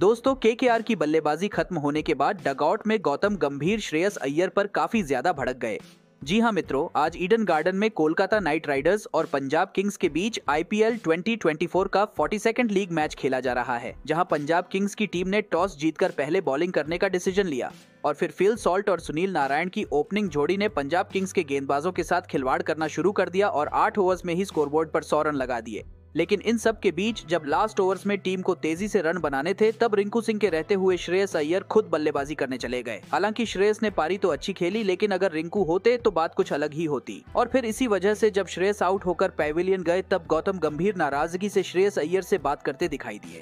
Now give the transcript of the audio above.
दोस्तों आर की बल्लेबाजी खत्म होने के बाद डगआउट में गौतम गंभीर श्रेयस अय्यर पर काफी ज्यादा भड़क गए जी हाँ मित्रों आज ईडन गार्डन में कोलकाता नाइट राइडर्स और पंजाब किंग्स के बीच आईपीएल 2024 का सेकेंड लीग मैच खेला जा रहा है जहां पंजाब किंग्स की टीम ने टॉस जीतकर पहले बॉलिंग करने का डिसीजन लिया और फिर फिल सॉल्ट और सुनील नारायण की ओपनिंग जोड़ी ने पंजाब किंग्स के गेंदबाजों के साथ खिलवाड़ करना शुरू कर दिया और आठ ओवर्स में ही स्कोरबोर्ड पर सौ रन लगा दिए लेकिन इन सब के बीच जब लास्ट ओवर्स में टीम को तेजी से रन बनाने थे तब रिंकू सिंह के रहते हुए श्रेयस अय्यर खुद बल्लेबाजी करने चले गए हालांकि श्रेयस ने पारी तो अच्छी खेली लेकिन अगर रिंकू होते तो बात कुछ अलग ही होती और फिर इसी वजह से जब श्रेयस आउट होकर पेविलियन गए तब गौतम गंभीर नाराजगी से श्रेयस अय्यर से बात करते दिखाई दिए